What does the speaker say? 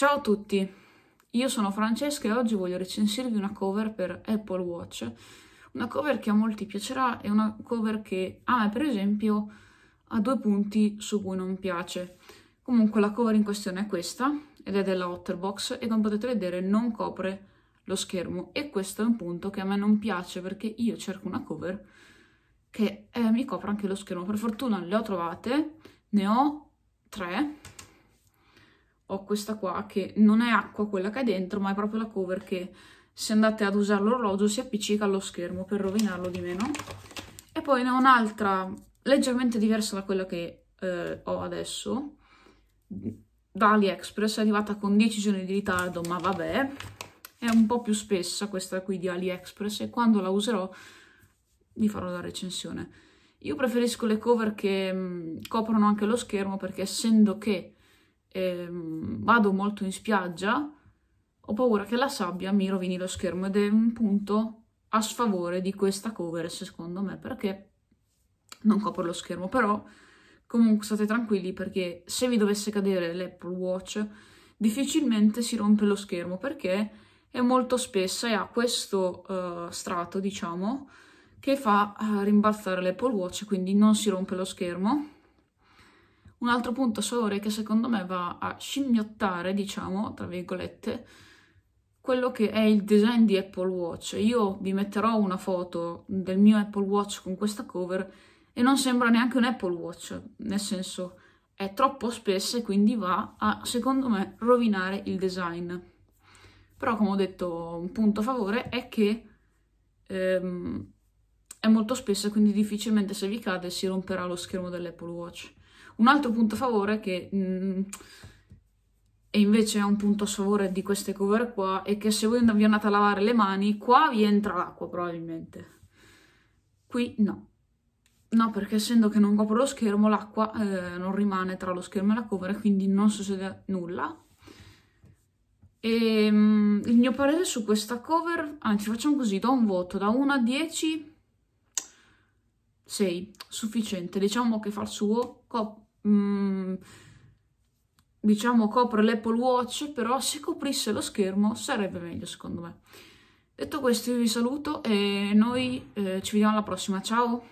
Ciao a tutti, io sono Francesca e oggi voglio recensirvi una cover per Apple Watch, una cover che a molti piacerà e una cover che a me per esempio ha due punti su cui non piace. Comunque la cover in questione è questa ed è della Otterbox e come potete vedere non copre lo schermo e questo è un punto che a me non piace perché io cerco una cover che eh, mi copra anche lo schermo. Per fortuna le ho trovate, ne ho tre ho questa qua che non è acqua quella che è dentro, ma è proprio la cover che se andate ad usare l'orologio si appiccica allo schermo per rovinarlo di meno. E poi ne ho un'altra leggermente diversa da quella che eh, ho adesso, da AliExpress, è arrivata con 10 giorni di ritardo, ma vabbè, è un po' più spessa questa qui di AliExpress e quando la userò vi farò la recensione. Io preferisco le cover che mh, mm, coprono anche lo schermo perché essendo che eh, vado molto in spiaggia, ho paura che la sabbia mi rovini lo schermo ed è un punto a sfavore di questa cover secondo me perché non copro lo schermo però comunque state tranquilli perché se vi dovesse cadere l'Apple Watch difficilmente si rompe lo schermo perché è molto spessa e ha questo uh, strato diciamo che fa eh, rimbalzare l'Apple Watch quindi non si rompe lo schermo un altro punto a favore che secondo me va a scimmiottare, diciamo, tra virgolette, quello che è il design di Apple Watch. Io vi metterò una foto del mio Apple Watch con questa cover e non sembra neanche un Apple Watch, nel senso è troppo spessa e quindi va a, secondo me, rovinare il design. Però, come ho detto, un punto a favore è che ehm, è molto spessa, quindi difficilmente se vi cade si romperà lo schermo dell'Apple Watch. Un altro punto a favore che... Mh, mm, e invece è un punto a sfavore di queste cover qua è che se voi vi andate a lavare le mani, qua vi entra l'acqua probabilmente. Qui no. No, perché essendo che non copro lo schermo, l'acqua eh, non rimane tra lo schermo e la cover, quindi non succede nulla. E, ehm, mh, il mio parere su questa cover, anzi ah, facciamo così, do un voto da 1 a 10, 6, sufficiente. Diciamo che fa il suo, Mm, diciamo copre l'Apple Watch, però se coprisse lo schermo sarebbe meglio secondo me. Detto questo io vi saluto e noi eh, ci vediamo alla prossima, ciao!